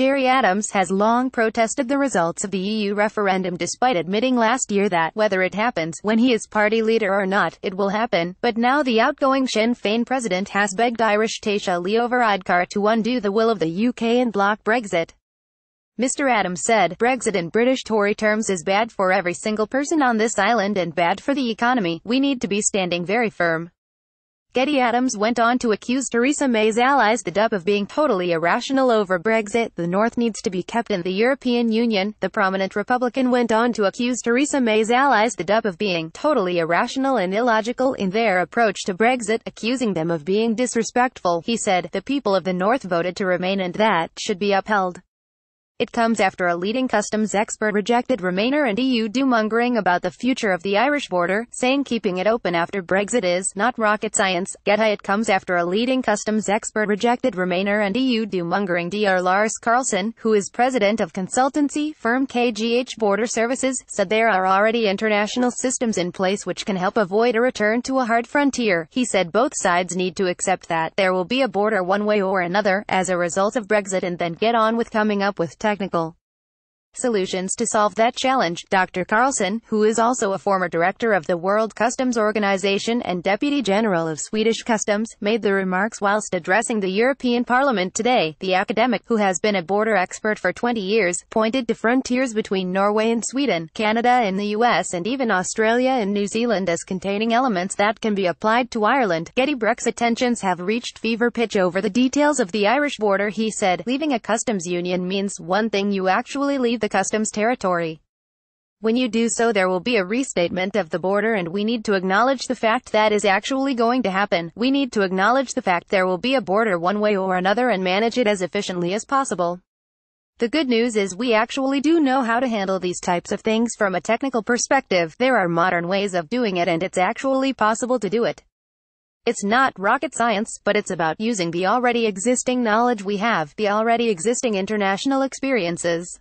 Jerry Adams has long protested the results of the EU referendum despite admitting last year that, whether it happens, when he is party leader or not, it will happen, but now the outgoing Sinn Féin president has begged Irish Taoiseach Leo Varadkar to undo the will of the UK and block Brexit. Mr. Adams said, Brexit in British Tory terms is bad for every single person on this island and bad for the economy. We need to be standing very firm. Getty Adams went on to accuse Theresa May's allies the DUP of being totally irrational over Brexit, the North needs to be kept in the European Union. The prominent Republican went on to accuse Theresa May's allies the DUP of being totally irrational and illogical in their approach to Brexit, accusing them of being disrespectful. He said, the people of the North voted to remain and that should be upheld. It comes after a leading customs expert rejected Remainer and EU doomongering about the future of the Irish border, saying keeping it open after Brexit is not rocket science. Get high it comes after a leading customs expert rejected Remainer and EU doomongering Dr. Lars Carlson, who is president of consultancy firm KGH Border Services, said there are already international systems in place which can help avoid a return to a hard frontier. He said both sides need to accept that there will be a border one way or another, as a result of Brexit and then get on with coming up with technical solutions to solve that challenge. Dr. Carlson, who is also a former director of the World Customs Organization and Deputy General of Swedish Customs, made the remarks whilst addressing the European Parliament today. The academic, who has been a border expert for 20 years, pointed to frontiers between Norway and Sweden, Canada and the US and even Australia and New Zealand as containing elements that can be applied to Ireland. Getty Brexit tensions have reached fever pitch over the details of the Irish border, he said. Leaving a customs union means one thing you actually leave the customs territory. When you do so there will be a restatement of the border and we need to acknowledge the fact that is actually going to happen. We need to acknowledge the fact there will be a border one way or another and manage it as efficiently as possible. The good news is we actually do know how to handle these types of things from a technical perspective. There are modern ways of doing it and it's actually possible to do it. It's not rocket science, but it's about using the already existing knowledge we have, the already existing international experiences.